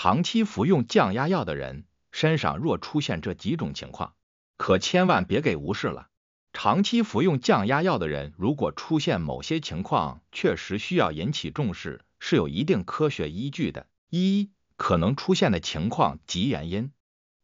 长期服用降压药的人身上若出现这几种情况，可千万别给无视了。长期服用降压药的人如果出现某些情况，确实需要引起重视，是有一定科学依据的。一可能出现的情况及原因：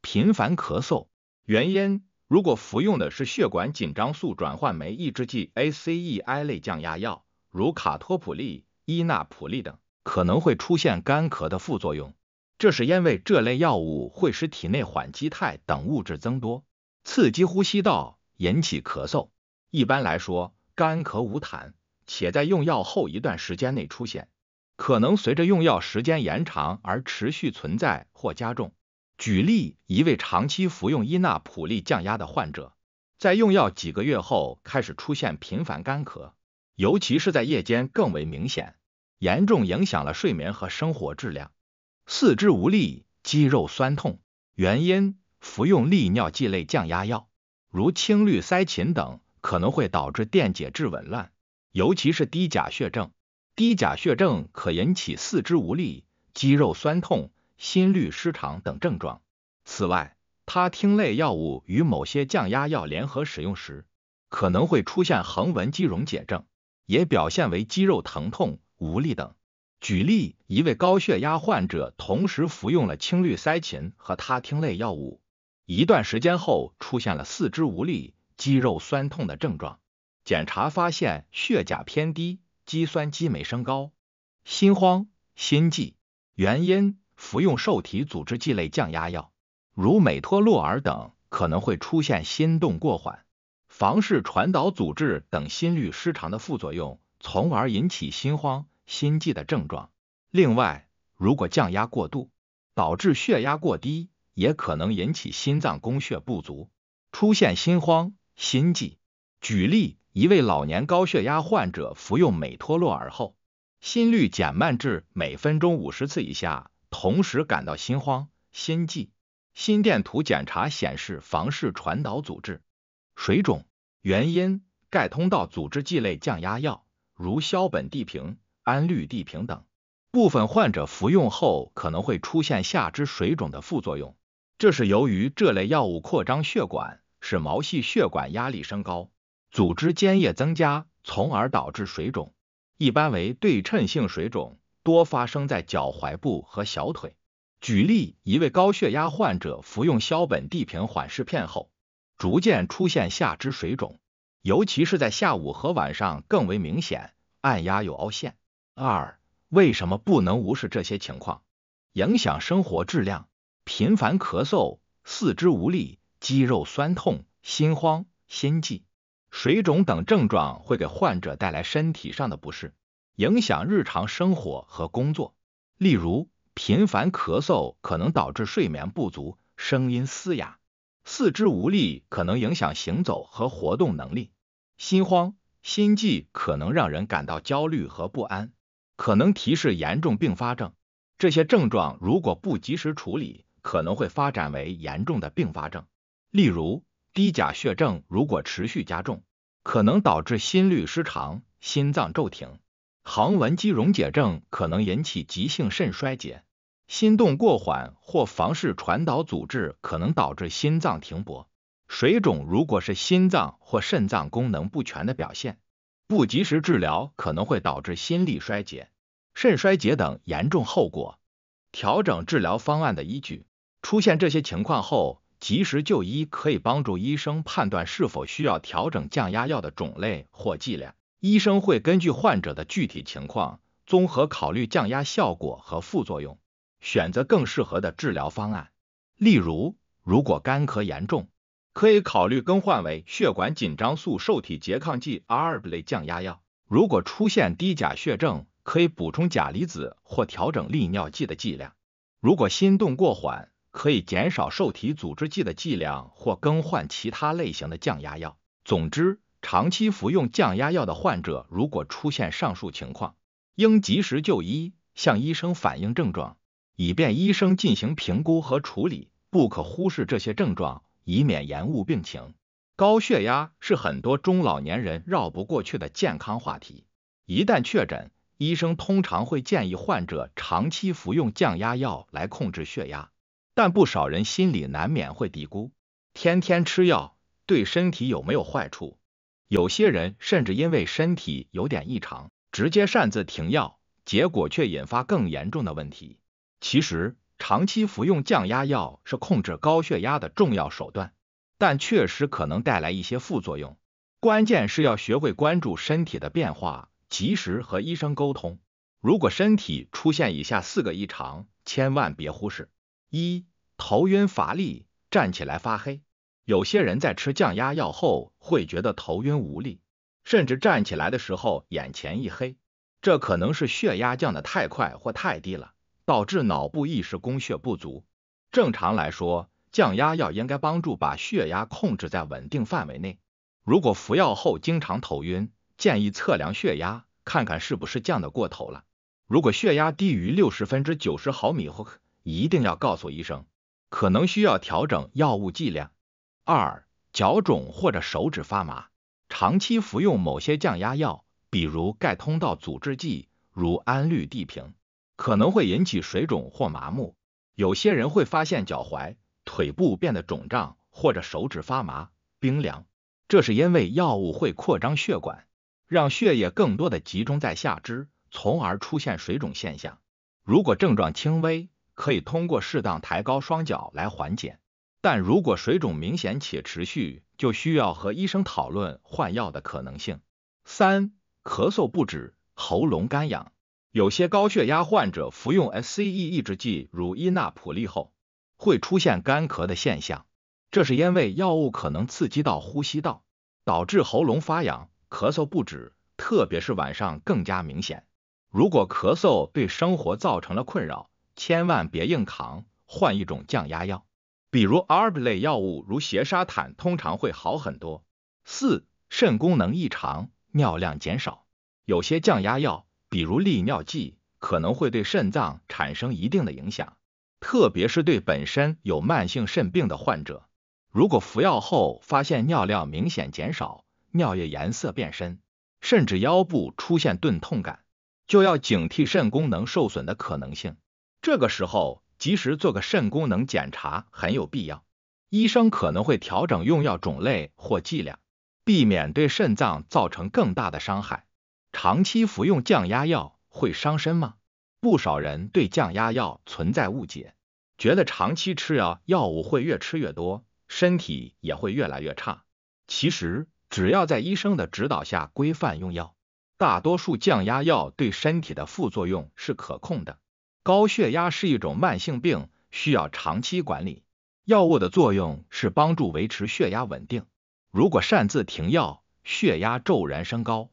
频繁咳嗽。原因：如果服用的是血管紧张素转换酶抑制剂 （ACEI） 类降压药，如卡托普利、依那普利等，可能会出现干咳的副作用。这是因为这类药物会使体内缓激肽等物质增多，刺激呼吸道，引起咳嗽。一般来说，干咳无痰，且在用药后一段时间内出现，可能随着用药时间延长而持续存在或加重。举例，一位长期服用依那普利降压的患者，在用药几个月后开始出现频繁干咳，尤其是在夜间更为明显，严重影响了睡眠和生活质量。四肢无力、肌肉酸痛，原因服用利尿剂类降压药，如氢氯噻嗪等，可能会导致电解质紊乱，尤其是低钾血症。低钾血症可引起四肢无力、肌肉酸痛、心律失常等症状。此外，他汀类药物与某些降压药联合使用时，可能会出现横纹肌溶解症，也表现为肌肉疼痛、无力等。举例，一位高血压患者同时服用了青氯噻嗪和他汀类药物，一段时间后出现了四肢无力、肌肉酸痛的症状。检查发现血钾偏低，肌酸激酶升高，心慌、心悸。原因：服用受体阻滞剂类降压药，如美托洛尔等，可能会出现心动过缓、房室传导阻滞等心律失常的副作用，从而引起心慌。心悸的症状。另外，如果降压过度，导致血压过低，也可能引起心脏供血不足，出现心慌、心悸。举例，一位老年高血压患者服用美托洛尔后，心率减慢至每分钟五十次以下，同时感到心慌、心悸，心电图检查显示房室传导阻滞、水肿。原因：钙通道阻滞剂类降压药，如硝苯地平。氨氯地平等部分患者服用后可能会出现下肢水肿的副作用，这是由于这类药物扩张血管，使毛细血管压力升高，组织间液增加，从而导致水肿。一般为对称性水肿，多发生在脚踝部和小腿。举例，一位高血压患者服用硝苯地平缓释片后，逐渐出现下肢水肿，尤其是在下午和晚上更为明显，按压有凹陷。二、为什么不能无视这些情况？影响生活质量，频繁咳嗽、四肢无力、肌肉酸痛、心慌、心悸、水肿等症状会给患者带来身体上的不适，影响日常生活和工作。例如，频繁咳嗽可能导致睡眠不足、声音嘶哑；四肢无力可能影响行走和活动能力；心慌、心悸可能让人感到焦虑和不安。可能提示严重并发症，这些症状如果不及时处理，可能会发展为严重的并发症。例如，低钾血症如果持续加重，可能导致心律失常、心脏骤停；横纹肌溶解症可能引起急性肾衰竭；心动过缓或房室传导阻滞可能导致心脏停搏；水肿如果是心脏或肾脏功能不全的表现。不及时治疗可能会导致心力衰竭、肾衰竭等严重后果。调整治疗方案的依据，出现这些情况后，及时就医可以帮助医生判断是否需要调整降压药的种类或剂量。医生会根据患者的具体情况，综合考虑降压效果和副作用，选择更适合的治疗方案。例如，如果干咳严重，可以考虑更换为血管紧张素受体拮抗剂 ARB 类降压药。如果出现低钾血症，可以补充钾离子或调整利尿剂的剂量。如果心动过缓，可以减少受体阻滞剂的剂量或更换其他类型的降压药。总之，长期服用降压药的患者如果出现上述情况，应及时就医，向医生反映症状，以便医生进行评估和处理。不可忽视这些症状。以免延误病情。高血压是很多中老年人绕不过去的健康话题。一旦确诊，医生通常会建议患者长期服用降压药来控制血压。但不少人心里难免会嘀咕：天天吃药对身体有没有坏处？有些人甚至因为身体有点异常，直接擅自停药，结果却引发更严重的问题。其实，长期服用降压药是控制高血压的重要手段，但确实可能带来一些副作用。关键是要学会关注身体的变化，及时和医生沟通。如果身体出现以下四个异常，千万别忽视：一、头晕乏力，站起来发黑。有些人在吃降压药后会觉得头晕无力，甚至站起来的时候眼前一黑，这可能是血压降的太快或太低了。导致脑部意识供血不足。正常来说，降压药应该帮助把血压控制在稳定范围内。如果服药后经常头晕，建议测量血压，看看是不是降得过头了。如果血压低于六十分之九十毫米汞，一定要告诉医生，可能需要调整药物剂量。二、脚肿或者手指发麻，长期服用某些降压药，比如钙通道阻滞剂，如氨氯地平。可能会引起水肿或麻木，有些人会发现脚踝、腿部变得肿胀，或者手指发麻、冰凉。这是因为药物会扩张血管，让血液更多的集中在下肢，从而出现水肿现象。如果症状轻微，可以通过适当抬高双脚来缓解。但如果水肿明显且持续，就需要和医生讨论换药的可能性。三、咳嗽不止，喉咙干痒。有些高血压患者服用 ACE 抑制剂如依那普利后，会出现干咳的现象，这是因为药物可能刺激到呼吸道，导致喉咙发痒、咳嗽不止，特别是晚上更加明显。如果咳嗽对生活造成了困扰，千万别硬扛，换一种降压药，比如 ARB 类药物如缬沙坦，通常会好很多。四、肾功能异常，尿量减少，有些降压药。比如利尿剂可能会对肾脏产生一定的影响，特别是对本身有慢性肾病的患者。如果服药后发现尿量明显减少、尿液颜色变深，甚至腰部出现钝痛感，就要警惕肾功能受损的可能性。这个时候，及时做个肾功能检查很有必要。医生可能会调整用药种类或剂量，避免对肾脏造成更大的伤害。长期服用降压药会伤身吗？不少人对降压药存在误解，觉得长期吃药药物会越吃越多，身体也会越来越差。其实，只要在医生的指导下规范用药，大多数降压药对身体的副作用是可控的。高血压是一种慢性病，需要长期管理。药物的作用是帮助维持血压稳定。如果擅自停药，血压骤然升高。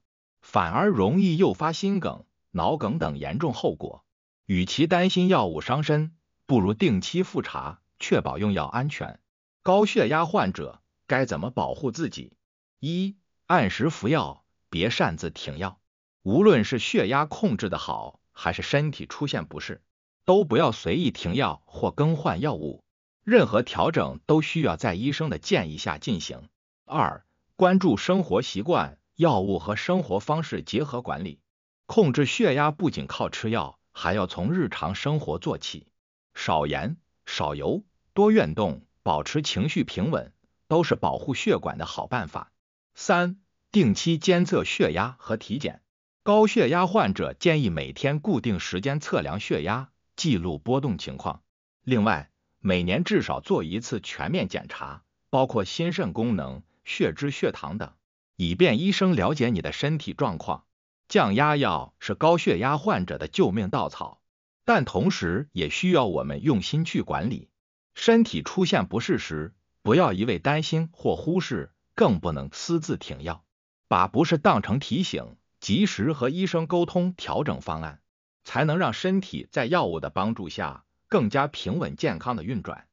反而容易诱发心梗、脑梗等严重后果。与其担心药物伤身，不如定期复查，确保用药安全。高血压患者该怎么保护自己？一、按时服药，别擅自停药。无论是血压控制的好，还是身体出现不适，都不要随意停药或更换药物。任何调整都需要在医生的建议下进行。二、关注生活习惯。药物和生活方式结合管理，控制血压不仅靠吃药，还要从日常生活做起，少盐、少油、多运动，保持情绪平稳，都是保护血管的好办法。三、定期监测血压和体检，高血压患者建议每天固定时间测量血压，记录波动情况。另外，每年至少做一次全面检查，包括心肾功能、血脂、血糖等。以便医生了解你的身体状况。降压药是高血压患者的救命稻草，但同时也需要我们用心去管理。身体出现不适时，不要一味担心或忽视，更不能私自停药。把不适当成提醒，及时和医生沟通调整方案，才能让身体在药物的帮助下更加平稳健康的运转。